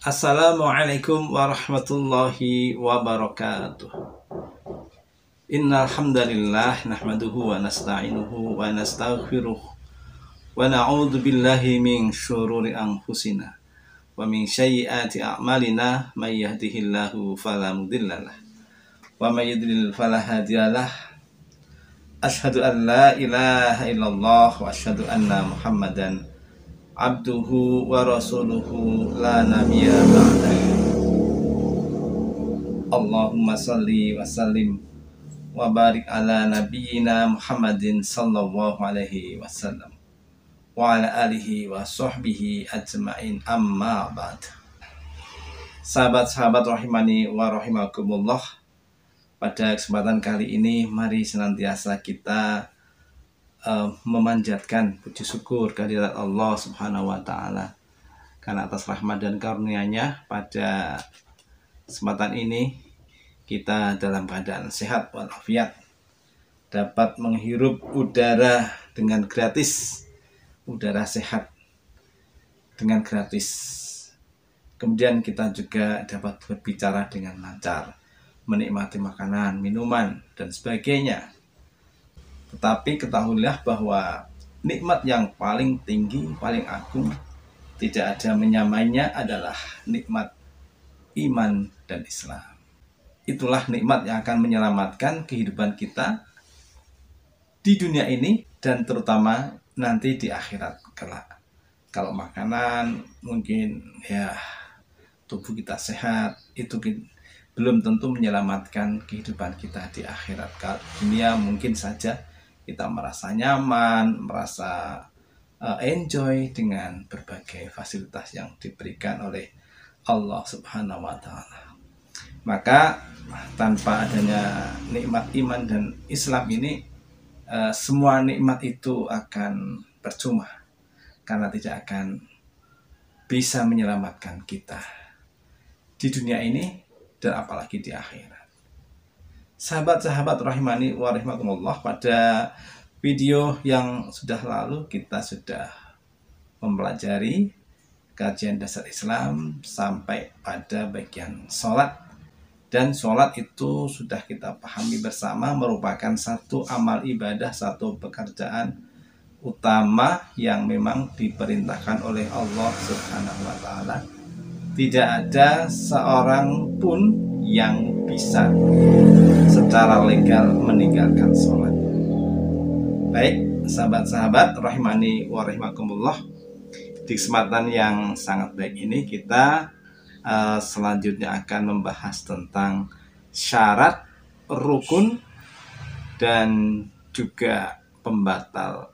Assalamualaikum warahmatullahi wabarakatuh. Innal hamdalillah nahmaduhu wa nasta'inuhu wa nastaghfiruh wa na'udzu billahi min syururi anfusina wa min sayyiati a'malina may yahdihillahu fala mudhillalah wa may yudlil fala hadiyalah Ashadu an la ilaha illallah wa ashadu anna muhammadan abduhu wa rasuluhu la nabiyya ba'da Allahumma salli wa sallim wa barik ala nabiyyina Muhammadin sallallahu alaihi wasallam wa ala alihi wa sahbihi ajmain amma ba'd Sahabat-sahabat rahimani wa rahimakumullah Pada kesempatan kali ini mari senantiasa kita Eh, memanjatkan puji syukur kehadirat Allah Subhanahu wa taala karena atas rahmat dan karunia-Nya pada kesempatan ini kita dalam keadaan sehat walafiat dapat menghirup udara dengan gratis udara sehat dengan gratis kemudian kita juga dapat berbicara dengan lancar menikmati makanan, minuman dan sebagainya tetapi ketahuilah bahwa nikmat yang paling tinggi, paling agung, tidak ada menyamainya adalah nikmat iman dan Islam. Itulah nikmat yang akan menyelamatkan kehidupan kita di dunia ini dan terutama nanti di akhirat kelak. Kalau makanan mungkin ya tubuh kita sehat, itu belum tentu menyelamatkan kehidupan kita di akhirat. kelak dunia mungkin saja kita merasa nyaman, merasa uh, enjoy dengan berbagai fasilitas yang diberikan oleh Allah Subhanahu wa taala. Maka tanpa adanya nikmat iman dan Islam ini uh, semua nikmat itu akan percuma karena tidak akan bisa menyelamatkan kita di dunia ini dan apalagi di akhirat. Sahabat-sahabat rahimani wa pada video yang sudah lalu kita sudah mempelajari kajian dasar Islam sampai pada bagian sholat dan sholat itu sudah kita pahami bersama merupakan satu amal ibadah satu pekerjaan utama yang memang diperintahkan oleh Allah Subhanahu wa taala. Tidak ada seorang pun yang bisa secara legal meninggalkan sholat. Baik, sahabat-sahabat rahimani wa rahimakumullah. Di kesempatan yang sangat baik ini kita uh, selanjutnya akan membahas tentang syarat rukun dan juga pembatal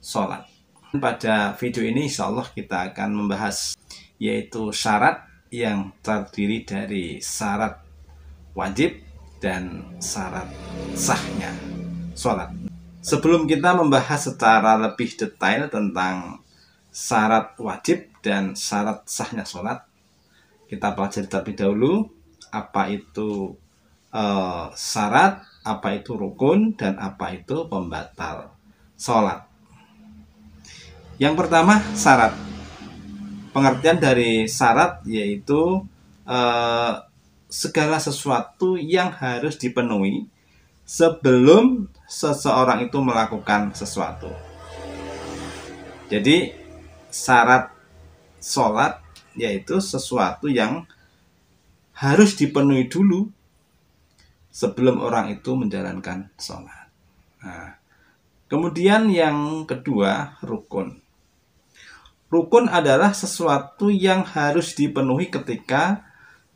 sholat. Pada video ini insya Allah kita akan membahas yaitu syarat yang terdiri dari syarat wajib dan syarat sahnya sholat. Sebelum kita membahas secara lebih detail tentang syarat wajib dan syarat sahnya sholat, kita pelajari terlebih dahulu apa itu uh, syarat, apa itu rukun, dan apa itu pembatal sholat. Yang pertama syarat. Pengertian dari syarat yaitu uh, segala sesuatu yang harus dipenuhi sebelum seseorang itu melakukan sesuatu. Jadi syarat sholat yaitu sesuatu yang harus dipenuhi dulu sebelum orang itu menjalankan sholat. Nah, kemudian yang kedua rukun. Rukun adalah sesuatu yang harus dipenuhi ketika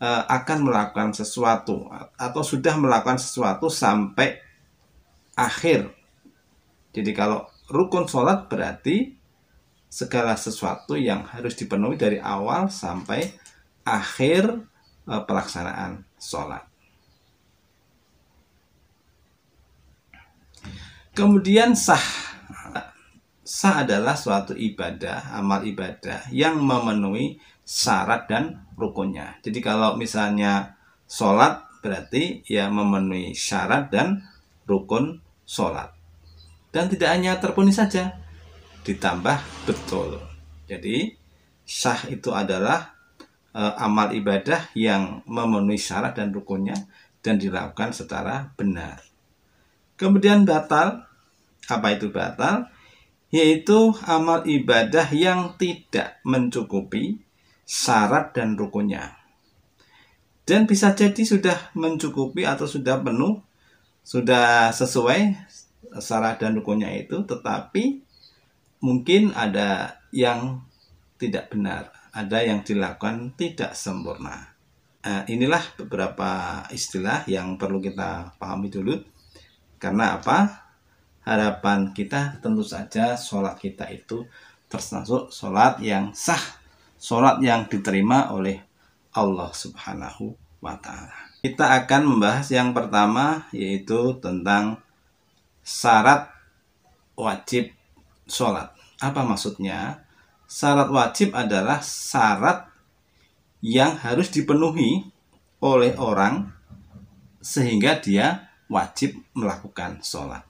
Eh, akan melakukan sesuatu atau sudah melakukan sesuatu sampai akhir. Jadi kalau rukun sholat berarti segala sesuatu yang harus dipenuhi dari awal sampai akhir eh, pelaksanaan sholat. Kemudian sah sah adalah suatu ibadah, amal ibadah yang memenuhi syarat dan rukunnya. Jadi kalau misalnya sholat berarti ya memenuhi syarat dan rukun sholat. Dan tidak hanya terpenuhi saja, ditambah betul. Jadi sah itu adalah e, amal ibadah yang memenuhi syarat dan rukunnya dan dilakukan secara benar. Kemudian batal, apa itu batal? Yaitu amal ibadah yang tidak mencukupi syarat dan rukunnya. Dan bisa jadi sudah mencukupi atau sudah penuh, sudah sesuai syarat dan rukunnya itu, tetapi mungkin ada yang tidak benar, ada yang dilakukan tidak sempurna. Nah, inilah beberapa istilah yang perlu kita pahami dulu. Karena apa? Harapan kita tentu saja sholat kita itu termasuk sholat yang sah sholat yang diterima oleh Allah Subhanahu wa taala. Kita akan membahas yang pertama yaitu tentang syarat wajib sholat. Apa maksudnya? Syarat wajib adalah syarat yang harus dipenuhi oleh orang sehingga dia wajib melakukan sholat.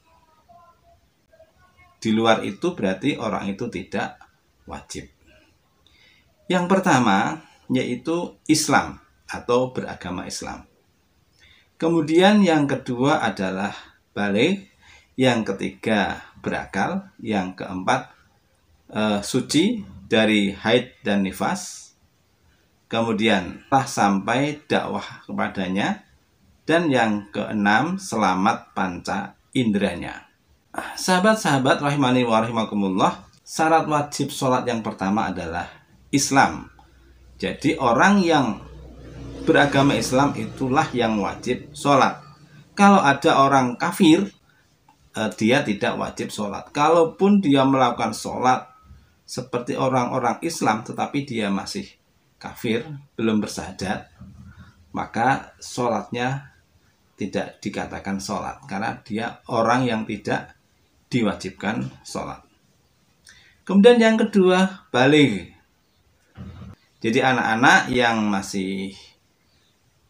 Di luar itu berarti orang itu tidak wajib. Yang pertama yaitu Islam atau beragama Islam. Kemudian yang kedua adalah balik, yang ketiga berakal, yang keempat eh, suci dari haid dan nifas, kemudian telah sampai dakwah kepadanya, dan yang keenam selamat panca inderanya. Sahabat-sahabat rahimani wa rahimakumullah, syarat wajib sholat yang pertama adalah Islam. Jadi orang yang beragama Islam itulah yang wajib sholat. Kalau ada orang kafir, eh, dia tidak wajib sholat. Kalaupun dia melakukan sholat seperti orang-orang Islam, tetapi dia masih kafir, belum bersahadat, maka sholatnya tidak dikatakan sholat karena dia orang yang tidak diwajibkan sholat. Kemudian yang kedua balik jadi anak-anak yang masih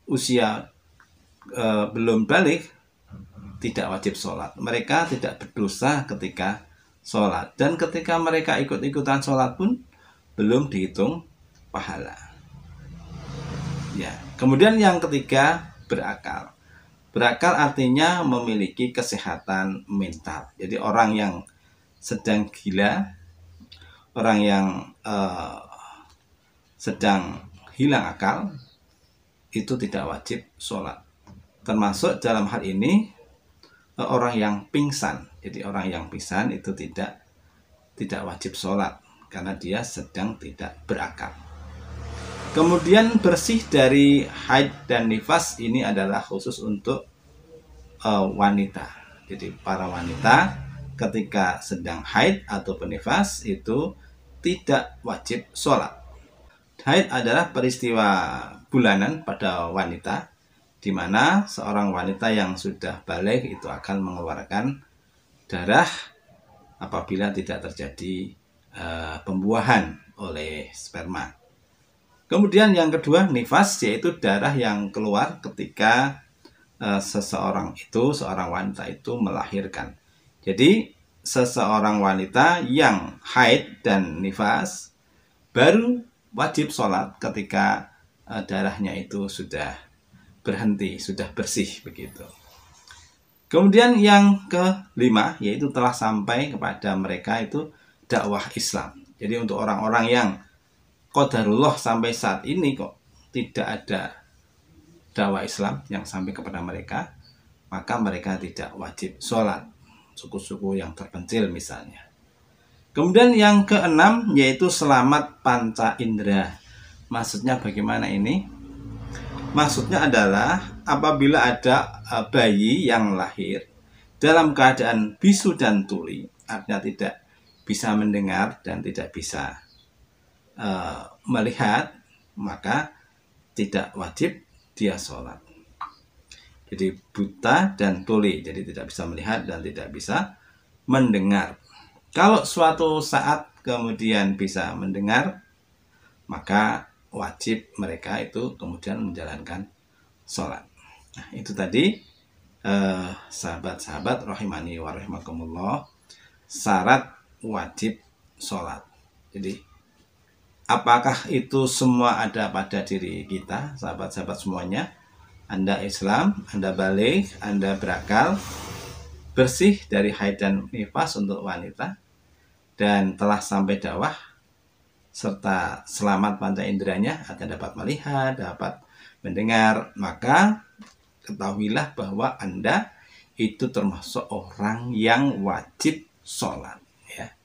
usia e, belum balik tidak wajib sholat. Mereka tidak berdosa ketika sholat dan ketika mereka ikut-ikutan sholat pun belum dihitung pahala. Ya. Kemudian yang ketiga berakal. Berakal artinya memiliki kesehatan mental. Jadi orang yang sedang gila, orang yang uh, sedang hilang akal itu tidak wajib sholat termasuk dalam hal ini eh, orang yang pingsan jadi orang yang pingsan itu tidak tidak wajib sholat karena dia sedang tidak berakal kemudian bersih dari haid dan nifas ini adalah khusus untuk uh, wanita jadi para wanita ketika sedang haid atau penifas itu tidak wajib sholat Haid adalah peristiwa bulanan pada wanita di mana seorang wanita yang sudah balik itu akan mengeluarkan darah apabila tidak terjadi e, pembuahan oleh sperma. Kemudian yang kedua nifas yaitu darah yang keluar ketika e, seseorang itu seorang wanita itu melahirkan. Jadi seseorang wanita yang haid dan nifas baru wajib sholat ketika uh, darahnya itu sudah berhenti, sudah bersih begitu. Kemudian yang kelima yaitu telah sampai kepada mereka itu dakwah Islam. Jadi untuk orang-orang yang kodarullah sampai saat ini kok tidak ada dakwah Islam yang sampai kepada mereka, maka mereka tidak wajib sholat. Suku-suku yang terpencil misalnya. Kemudian yang keenam yaitu selamat panca indera. Maksudnya bagaimana ini? Maksudnya adalah apabila ada e, bayi yang lahir dalam keadaan bisu dan tuli, artinya tidak bisa mendengar dan tidak bisa uh, melihat, maka tidak wajib dia sholat. Jadi buta dan tuli, jadi tidak bisa melihat dan tidak bisa mendengar. Kalau suatu saat kemudian bisa mendengar, maka wajib mereka itu kemudian menjalankan sholat. Nah, itu tadi eh, sahabat-sahabat rahimani wa syarat wajib sholat. Jadi apakah itu semua ada pada diri kita, sahabat-sahabat semuanya? Anda Islam, Anda balik, Anda berakal, bersih dari haid dan nifas untuk wanita, dan telah sampai dakwah serta selamat panca inderanya akan dapat melihat, dapat mendengar, maka ketahuilah bahwa Anda itu termasuk orang yang wajib sholat. Ya.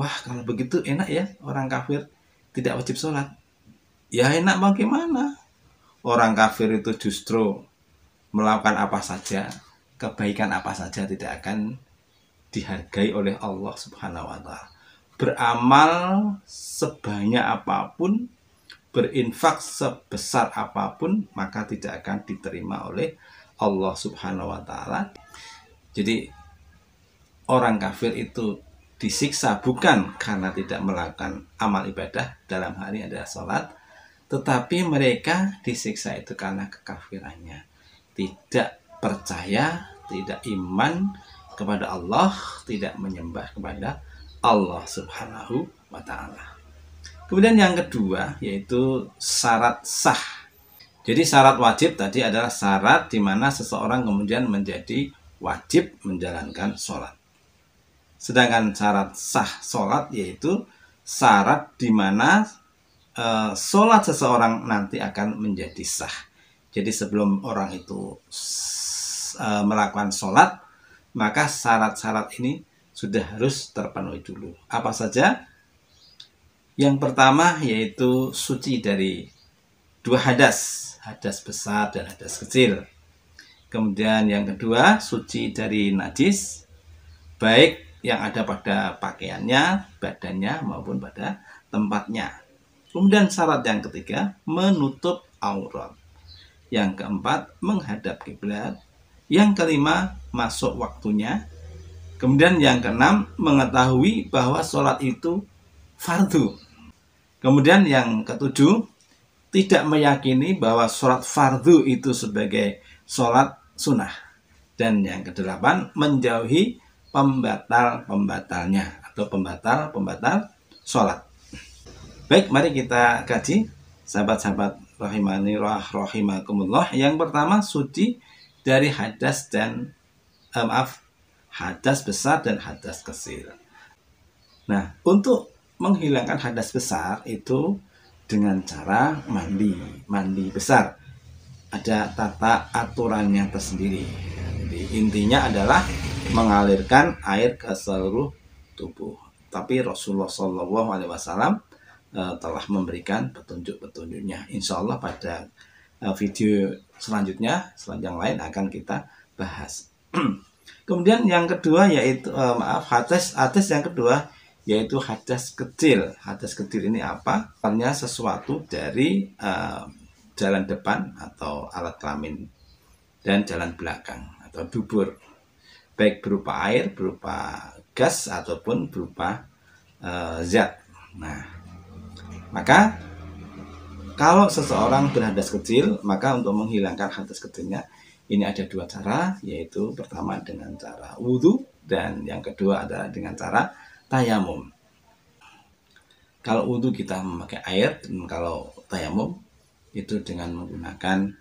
Wah, kalau begitu enak ya orang kafir tidak wajib sholat. Ya enak bagaimana? Orang kafir itu justru melakukan apa saja, kebaikan apa saja tidak akan dihargai oleh Allah Subhanahu wa taala. Beramal sebanyak apapun, berinfak sebesar apapun, maka tidak akan diterima oleh Allah Subhanahu wa taala. Jadi orang kafir itu disiksa bukan karena tidak melakukan amal ibadah dalam hari adalah sholat, tetapi mereka disiksa itu karena kekafirannya. Tidak percaya, tidak iman, kepada Allah, tidak menyembah kepada Allah Subhanahu wa taala. Kemudian yang kedua yaitu syarat sah jadi syarat wajib tadi adalah syarat di mana seseorang kemudian menjadi wajib menjalankan sholat. Sedangkan syarat sah sholat yaitu syarat di mana e, sholat seseorang nanti akan menjadi sah. Jadi sebelum orang itu e, melakukan sholat, maka syarat-syarat ini sudah harus terpenuhi dulu. Apa saja? Yang pertama yaitu suci dari dua hadas, hadas besar dan hadas kecil. Kemudian yang kedua, suci dari najis, baik yang ada pada pakaiannya, badannya maupun pada tempatnya. Kemudian syarat yang ketiga, menutup aurat. Yang keempat, menghadap kiblat. Yang kelima, masuk waktunya. Kemudian yang keenam, mengetahui bahwa sholat itu fardu. Kemudian yang ketujuh, tidak meyakini bahwa sholat fardu itu sebagai sholat sunnah. Dan yang kedelapan, menjauhi pembatal-pembatalnya atau pembatal-pembatal sholat. Baik, mari kita kaji sahabat-sahabat rahimani rahimakumullah. Yang pertama, suci dari hadas dan eh, maaf hadas besar dan hadas kecil. Nah, untuk menghilangkan hadas besar itu dengan cara mandi, mandi besar. Ada tata aturannya tersendiri. Jadi intinya adalah mengalirkan air ke seluruh tubuh. Tapi Rasulullah Shallallahu Alaihi Wasallam eh, telah memberikan petunjuk-petunjuknya. Insya Allah pada Eh, video selanjutnya, selanjutnya lain akan kita bahas. Kemudian yang kedua yaitu eh, maaf hadas hadas yang kedua yaitu hadas kecil. Hadas kecil ini apa? hanya sesuatu dari eh, jalan depan atau alat kelamin dan jalan belakang atau dubur. Baik berupa air, berupa gas ataupun berupa eh, zat. Nah, maka kalau seseorang berhadas kecil, maka untuk menghilangkan hadas kecilnya ini ada dua cara, yaitu pertama dengan cara wudhu dan yang kedua adalah dengan cara tayamum. Kalau wudhu kita memakai air, dan kalau tayamum itu dengan menggunakan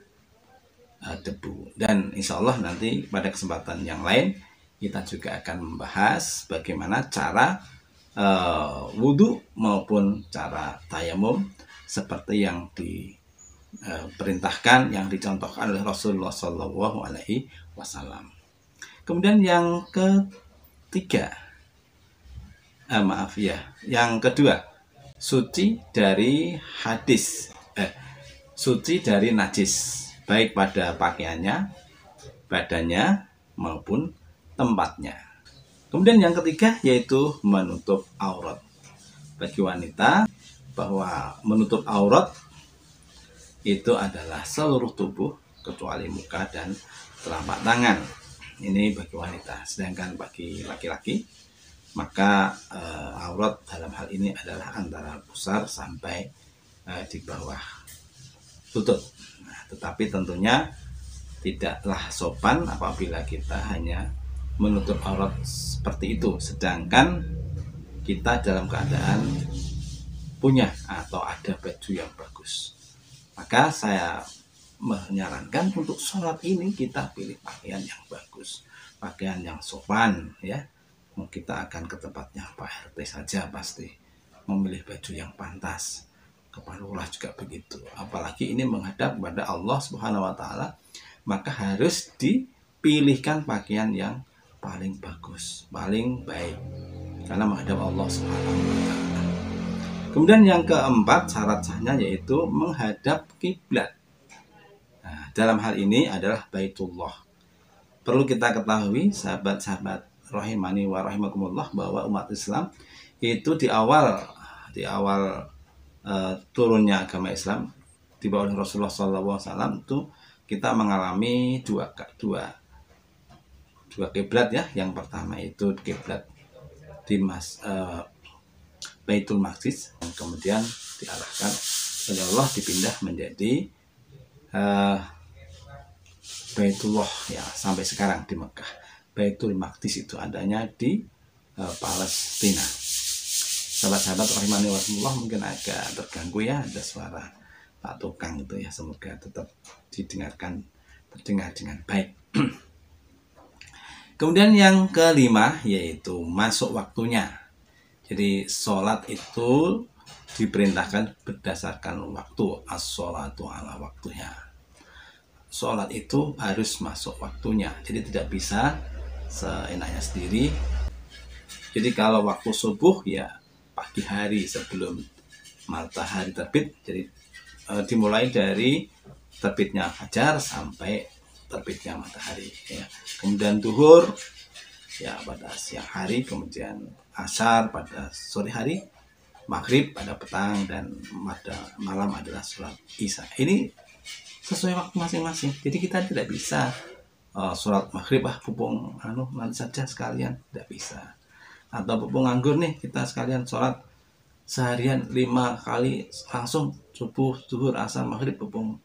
uh, debu. Dan insya Allah nanti pada kesempatan yang lain kita juga akan membahas bagaimana cara uh, e, wudhu maupun cara tayamum seperti yang diperintahkan eh, yang dicontohkan oleh Rasulullah Shallallahu Alaihi Wasallam. Kemudian yang ketiga, eh, maaf ya, yang kedua suci dari hadis, eh, suci dari najis baik pada pakaiannya, badannya maupun tempatnya. Kemudian yang ketiga yaitu menutup aurat. Bagi wanita bahwa menutup aurat itu adalah seluruh tubuh kecuali muka dan telapak tangan. Ini bagi wanita. Sedangkan bagi laki-laki maka e, aurat dalam hal ini adalah antara pusar sampai e, di bawah tutup. Nah, tetapi tentunya tidaklah sopan apabila kita hanya menutup aurat seperti itu sedangkan kita dalam keadaan punya atau ada baju yang bagus. Maka saya menyarankan untuk sholat ini kita pilih pakaian yang bagus, pakaian yang sopan ya. mau Kita akan ke tempatnya Pak RT saja pasti memilih baju yang pantas. Kepalulah juga begitu. Apalagi ini menghadap kepada Allah Subhanahu wa taala, maka harus dipilihkan pakaian yang paling bagus, paling baik. Karena menghadap Allah Subhanahu wa taala. Kemudian yang keempat syarat sahnya yaitu menghadap kiblat. Nah, dalam hal ini adalah Baitullah. Perlu kita ketahui sahabat-sahabat rahimani wa bahwa umat Islam itu di awal di awal uh, turunnya agama Islam di bawah Rasulullah SAW itu kita mengalami dua dua dua kiblat ya yang pertama itu kiblat di mas uh, Baitul Maqdis kemudian diarahkan oleh Allah dipindah menjadi uh, Baitullah ya sampai sekarang di Mekah. Baitul Maqdis itu adanya di uh, Palestina. Sahabat-sahabat rahimani wasallam mungkin agak terganggu ya ada suara Pak Tukang itu ya semoga tetap didengarkan terdengar dengan baik. Kemudian yang kelima yaitu masuk waktunya jadi sholat itu diperintahkan berdasarkan waktu as-sholatu ala waktunya. Sholat itu harus masuk waktunya, jadi tidak bisa seenaknya sendiri. Jadi kalau waktu subuh ya pagi hari sebelum matahari terbit, jadi e, dimulai dari terbitnya fajar sampai terbitnya matahari. Ya. Kemudian duhur ya pada siang hari, kemudian asar pada sore hari, maghrib pada petang dan pada malam adalah sholat isya. Ini sesuai waktu masing-masing. Jadi kita tidak bisa uh, sholat maghrib ah pupung anu nanti saja sekalian tidak bisa. Atau pupung anggur nih kita sekalian sholat seharian lima kali langsung subuh, zuhur, asar, maghrib, pupung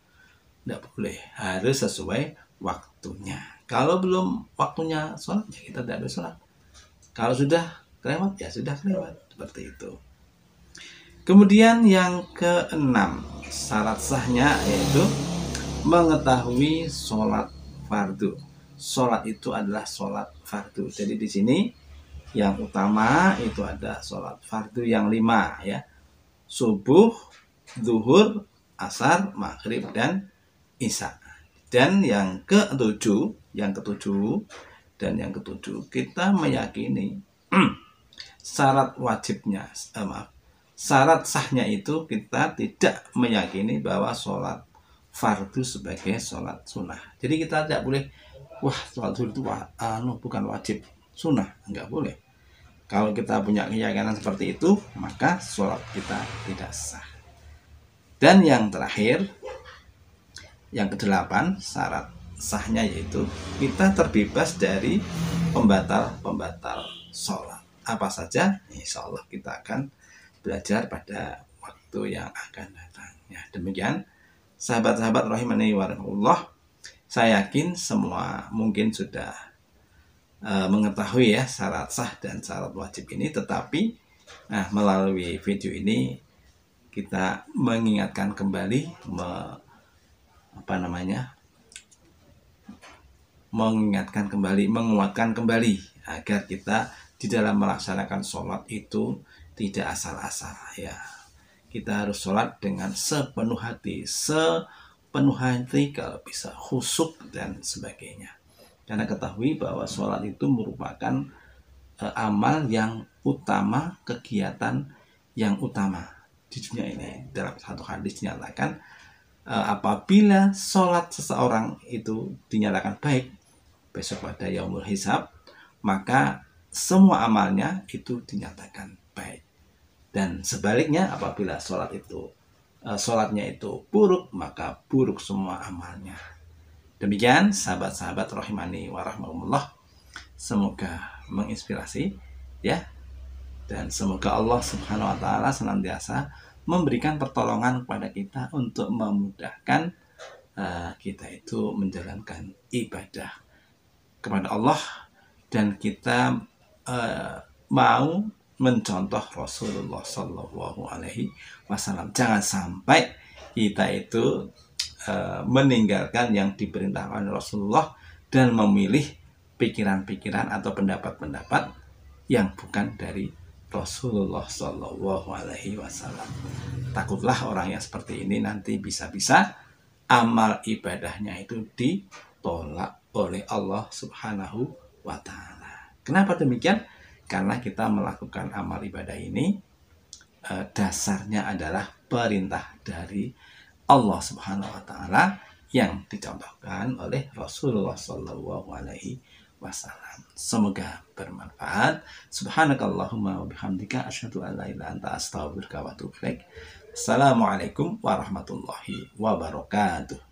tidak boleh harus sesuai waktunya. Kalau belum waktunya sholat ya kita tidak boleh sholat. Kalau sudah kelewat ya sudah kelewat seperti itu kemudian yang keenam syarat sahnya yaitu mengetahui sholat fardu sholat itu adalah sholat fardu jadi di sini yang utama itu ada sholat fardu yang lima ya subuh duhur, asar maghrib dan isya dan yang ketujuh yang ketujuh dan yang ketujuh kita meyakini syarat wajibnya eh, maaf syarat sahnya itu kita tidak meyakini bahwa sholat fardu sebagai sholat sunnah jadi kita tidak boleh wah sholat fardu itu wah, anu bukan wajib sunnah nggak boleh kalau kita punya keyakinan seperti itu maka sholat kita tidak sah dan yang terakhir yang kedelapan syarat sahnya yaitu kita terbebas dari pembatal pembatal sholat apa saja, insya Allah kita akan belajar pada waktu yang akan datang. Ya, demikian sahabat-sahabat rahimani warahmatullah. Saya yakin semua mungkin sudah e, mengetahui ya syarat sah dan syarat wajib ini tetapi nah melalui video ini kita mengingatkan kembali me, apa namanya mengingatkan kembali, menguatkan kembali agar kita di dalam melaksanakan sholat itu tidak asal-asal ya. Kita harus sholat dengan sepenuh hati, sepenuh hati kalau bisa khusuk dan sebagainya. Karena ketahui bahwa sholat itu merupakan uh, amal yang utama, kegiatan yang utama di dunia ini. Dalam satu hadis dinyatakan uh, apabila sholat seseorang itu dinyatakan baik besok pada yaumul hisab maka semua amalnya itu dinyatakan baik. Dan sebaliknya apabila sholat itu eh, sholatnya itu buruk, maka buruk semua amalnya. Demikian sahabat-sahabat rohimani warahmatullah. Semoga menginspirasi ya. Dan semoga Allah Subhanahu wa taala senantiasa memberikan pertolongan kepada kita untuk memudahkan eh, kita itu menjalankan ibadah kepada Allah dan kita Eh, mau mencontoh Rasulullah Shallallahu Alaihi Wasallam. Jangan sampai kita itu uh, meninggalkan yang diperintahkan Rasulullah dan memilih pikiran-pikiran atau pendapat-pendapat yang bukan dari Rasulullah Shallallahu Alaihi Wasallam. Takutlah orang yang seperti ini nanti bisa-bisa amal ibadahnya itu ditolak oleh Allah Subhanahu wa Ta'ala. Kenapa demikian? Karena kita melakukan amal ibadah ini eh, dasarnya adalah perintah dari Allah Subhanahu wa taala yang dicontohkan oleh Rasulullah Shallallahu alaihi wasallam. Semoga bermanfaat. Subhanakallahumma wa bihamdika asyhadu an la ilaha anta astaghfiruka wa atubu ilaik. Assalamualaikum warahmatullahi wabarakatuh.